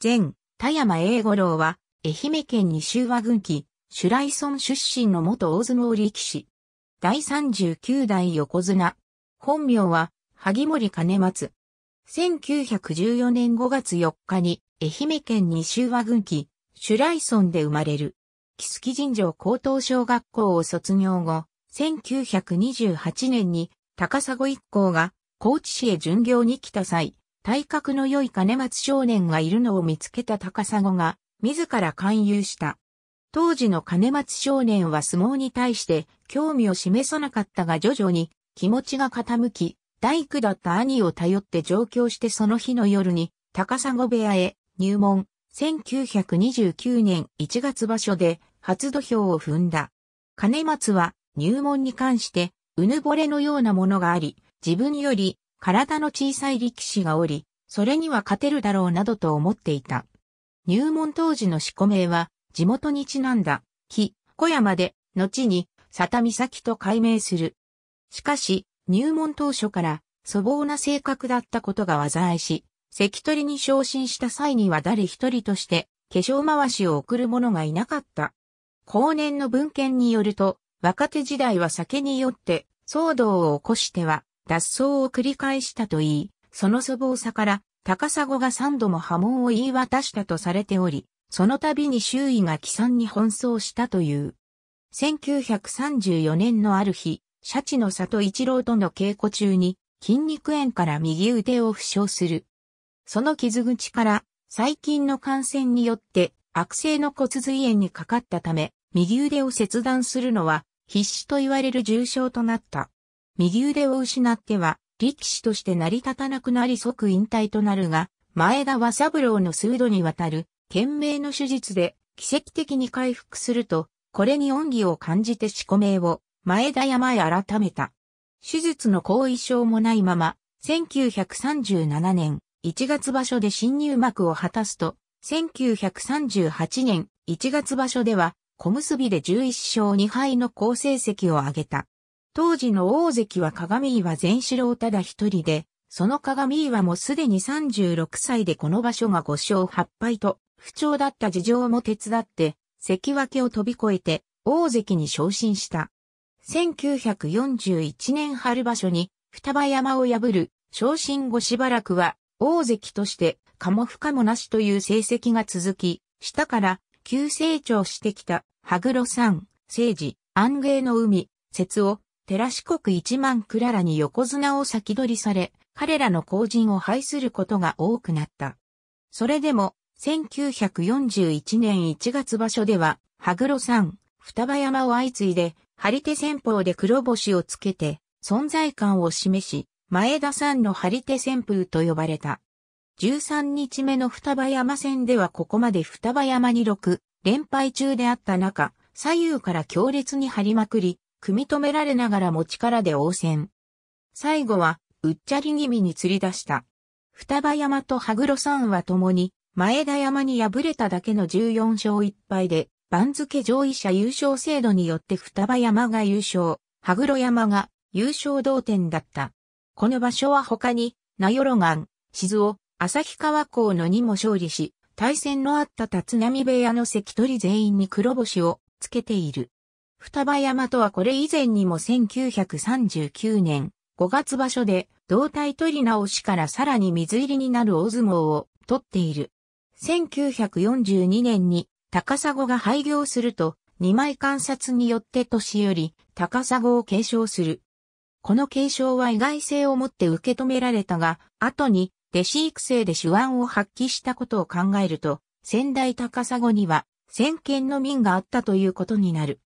前、田山英五郎は、愛媛県西和郡旗、シュライソン出身の元大相撲力士。第39代横綱。本名は、萩森兼松。1914年5月4日に、愛媛県西和郡旗、シュライソンで生まれる。木月神城高等小学校を卒業後、1928年に高砂一行が高知市へ巡業に来た際、体格の良い金松少年がいるのを見つけた高砂が、自ら勧誘した。当時の金松少年は相撲に対して興味を示さなかったが徐々に気持ちが傾き、大工だった兄を頼って上京してその日の夜に高砂部屋へ入門、1929年1月場所で初土俵を踏んだ。金松は入門に関してうぬぼれのようなものがあり、自分より体の小さい力士がおり、それには勝てるだろうなどと思っていた。入門当時の四股名は、地元にちなんだ、木、小山で、後に、佐田岬と改名する。しかし、入門当初から粗暴な性格だったことが災いし、関取に昇進した際には誰一人として化粧回しを送る者がいなかった。後年の文献によると、若手時代は酒に酔って騒動を起こしては脱走を繰り返したといい、その粗暴さから高砂が3度も波紋を言い渡したとされており、その度に周囲が帰参に奔走したという。1934年のある日、シャチの里一郎との稽古中に筋肉炎から右腕を負傷する。その傷口から細菌の感染によって悪性の骨髄炎にかかったため、右腕を切断するのは必死と言われる重傷となった。右腕を失っては、力士として成り立たなくなり即引退となるが、前田は三郎の数度にわたる、懸命の手術で、奇跡的に回復すると、これに恩義を感じて四股名を、前田山へ改めた。手術の後遺症もないまま、1937年1月場所で新入幕を果たすと、1938年1月場所では、小結で11勝2敗の好成績を挙げた。当時の大関は鏡岩善四郎ただ一人で、その鏡岩もすでに36歳でこの場所が5勝8敗と、不調だった事情も手伝って、関脇を飛び越えて、大関に昇進した。1941年春場所に、双葉山を破る、昇進後しばらくは、大関として、かも不可もなしという成績が続き、下から、急成長してきた、羽黒山、聖治、安芸の海、節を、テラ四国一万クララに横綱を先取りされ、彼らの後陣を排することが多くなった。それでも、1941年1月場所では、羽黒山、双葉山を相次いで、張り手戦法で黒星をつけて、存在感を示し、前田さんの張り手旋風と呼ばれた。13日目の双葉山戦ではここまで双葉山に6連敗中であった中、左右から強烈に張りまくり、組み止められながらも力で応戦。最後は、うっちゃり気味に釣り出した。双葉山と羽黒山は共に、前田山に敗れただけの14勝1敗で、番付上位者優勝制度によって双葉山が優勝、羽黒山が優勝同点だった。この場所は他に、名寄岩、静雄、旭川港の2も勝利し、対戦のあった立浪部屋の関取全員に黒星をつけている。双葉山とはこれ以前にも1939年5月場所で胴体取り直しからさらに水入りになる大相撲を取っている。1942年に高砂が廃業すると二枚観察によって年より高砂を継承する。この継承は意外性を持って受け止められたが、後に弟子育成で手腕を発揮したことを考えると、仙台高砂には先見の民があったということになる。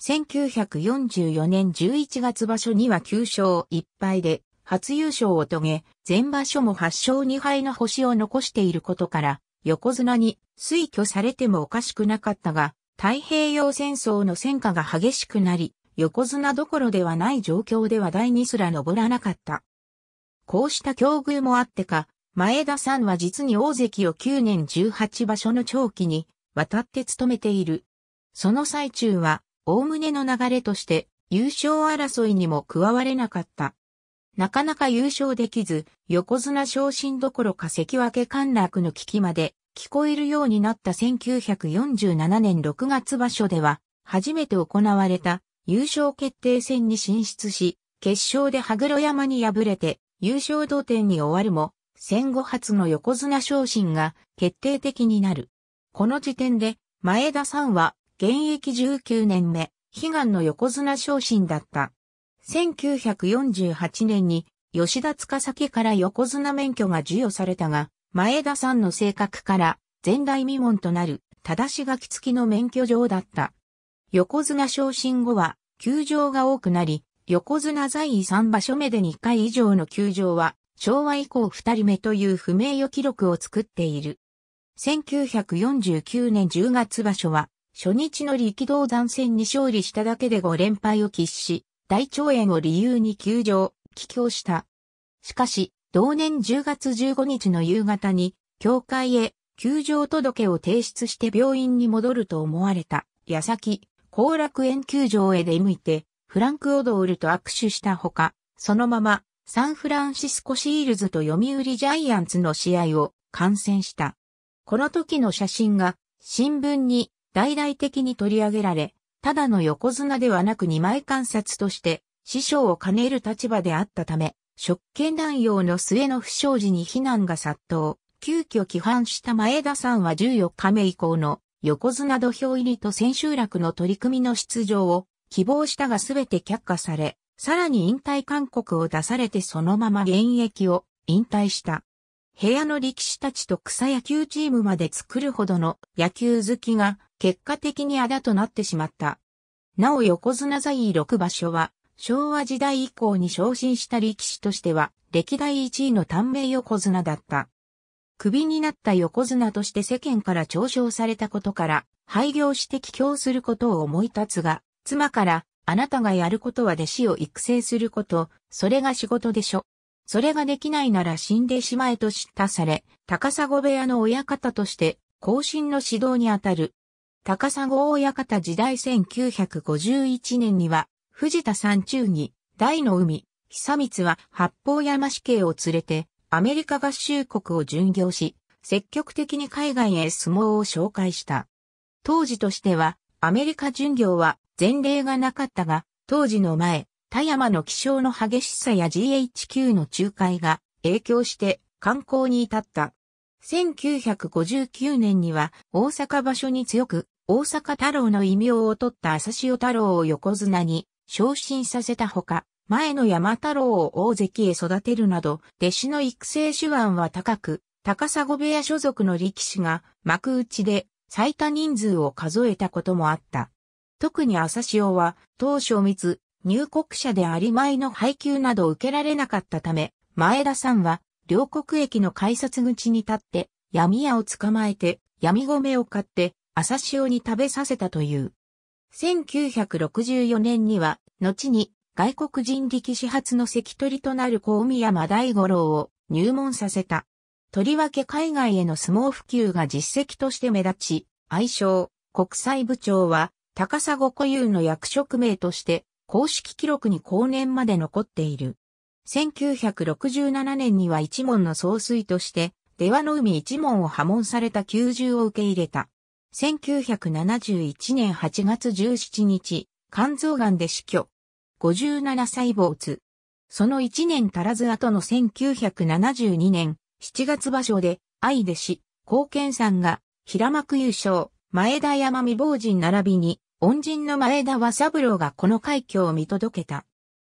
1944年11月場所には9勝1敗で初優勝を遂げ、前場所も8勝2敗の星を残していることから、横綱に推挙されてもおかしくなかったが、太平洋戦争の戦火が激しくなり、横綱どころではない状況では第二すら登らなかった。こうした境遇もあってか、前田さんは実に大関を9年18場所の長期に渡って務めている。その最中はおおむねの流れとして優勝争いにも加われなかった。なかなか優勝できず、横綱昇進どころか関脇陥落の危機まで聞こえるようになった1947年6月場所では、初めて行われた優勝決定戦に進出し、決勝で羽黒山に敗れて優勝同点に終わるも、戦後初の横綱昇進が決定的になる。この時点で、前田さんは現役19年目、悲願の横綱昇進だった。1948年に吉田塚崎から横綱免許が授与されたが、前田さんの性格から前代未聞となる正し書き付きの免許状だった。横綱昇進後は、球場が多くなり、横綱在位3場所目で2回以上の球場は、昭和以降2人目という不名誉記録を作っている。1949年10月場所は、初日の力道山戦に勝利しただけで5連敗を喫し、大腸炎を理由に休場、帰郷した。しかし、同年10月15日の夕方に、教会へ休場届を提出して病院に戻ると思われた。矢先、後楽園球場へ出向いて、フランク・オドールと握手したほか、そのまま、サンフランシスコ・シールズと読売ジャイアンツの試合を観戦した。この時の写真が新聞に大々的に取り上げられ、ただの横綱ではなく二枚観察として、師匠を兼ねる立場であったため、職権乱用の末の不祥事に非難が殺到、急遽規範した前田さんは14日目以降の横綱土俵入りと千秋楽の取り組みの出場を希望したが全て却下され、さらに引退勧告を出されてそのまま現役を引退した。部屋の力士たちと草野球チームまで作るほどの野球好きが結果的にあだとなってしまった。なお横綱在位6場所は、昭和時代以降に昇進した力士としては、歴代1位の短命横綱だった。首になった横綱として世間から嘲笑されたことから、廃業して帰郷することを思い立つが、妻から、あなたがやることは弟子を育成すること、それが仕事でしょ。それができないなら死んでしまえと叱咤され、高砂部屋の親方として、後進の指導にあたる高砂親方時代1951年には、藤田山中に、大の海、久光は八方山市警を連れて、アメリカ合衆国を巡業し、積極的に海外へ相撲を紹介した。当時としては、アメリカ巡業は前例がなかったが、当時の前、田山の気象の激しさや GHQ の仲介が影響して観光に至った。1959年には大阪場所に強く大阪太郎の異名を取った朝潮太郎を横綱に昇進させたほか、前の山太郎を大関へ育てるなど、弟子の育成手腕は高く、高砂部屋所属の力士が幕内で最多人数を数えたこともあった。特に朝潮は、当初密、入国者であり前の配給など受けられなかったため、前田さんは、両国駅の改札口に立って、闇屋を捕まえて、闇米を買って、朝潮に食べさせたという。1964年には、後に外国人力始発の関取となる小宮山大五郎を入門させた。とりわけ海外への相撲普及が実績として目立ち、愛称、国際部長は、高砂固有の役職名として、公式記録に後年まで残っている。1967年には一門の総帥として、出羽の海一門を破門された九中を受け入れた。1971年8月17日、肝臓癌で死去。57歳没。その1年足らず後の1972年7月場所で、愛弟子、高健さんが、平幕優勝、前田山未亡人並びに、恩人の前田和三郎がこの快挙を見届けた。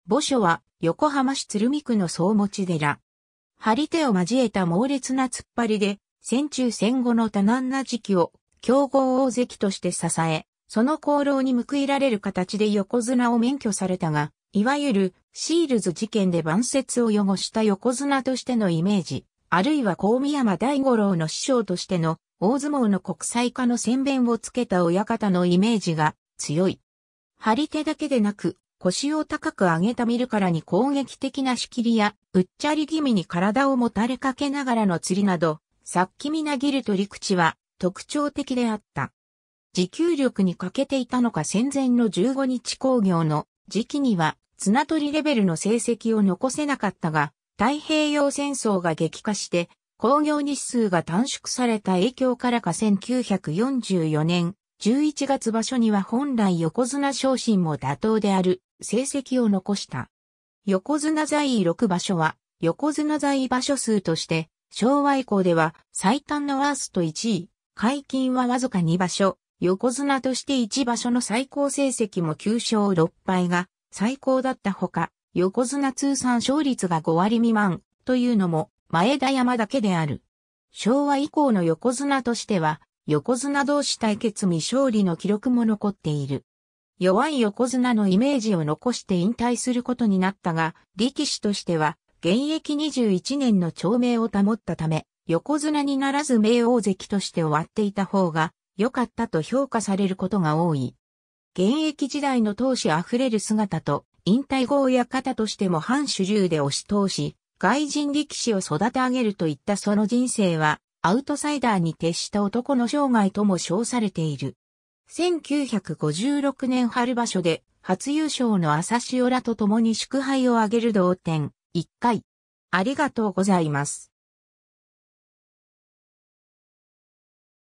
墓所は、横浜市鶴見区の総持寺。張り手を交えた猛烈な突っ張りで、戦中戦後の多難な時期を強豪大関として支え、その功労に報いられる形で横綱を免許されたが、いわゆるシールズ事件で晩節を汚した横綱としてのイメージ、あるいは高宮山大五郎の師匠としての大相撲の国際化の宣伝をつけた親方のイメージが強い。張り手だけでなく、腰を高く上げた見るからに攻撃的な仕切りや、うっちゃり気味に体をもたれかけながらの釣りなど、殺気みなぎる取り口は、特徴的であった。持久力に欠けていたのか戦前の15日工業の時期には綱取りレベルの成績を残せなかったが、太平洋戦争が激化して工業日数が短縮された影響からか1944年11月場所には本来横綱昇進も妥当である成績を残した。横綱在位6場所は横綱在位場所数として昭和以降では最短のワースト1位、解禁はわずか2場所、横綱として1場所の最高成績も9勝6敗が最高だったほか、横綱通算勝率が5割未満というのも前田山だけである。昭和以降の横綱としては、横綱同士対決未勝利の記録も残っている。弱い横綱のイメージを残して引退することになったが、力士としては、現役21年の長命を保ったため、横綱にならず名王関として終わっていた方が良かったと評価されることが多い。現役時代の闘志あふれる姿と、引退後親方としても反主流で押し通し、外人力士を育て上げるといったその人生は、アウトサイダーに徹した男の生涯とも称されている。1956年春場所で、初優勝の朝潮らと共に祝杯を挙げる同点、1回。ありがとうございます。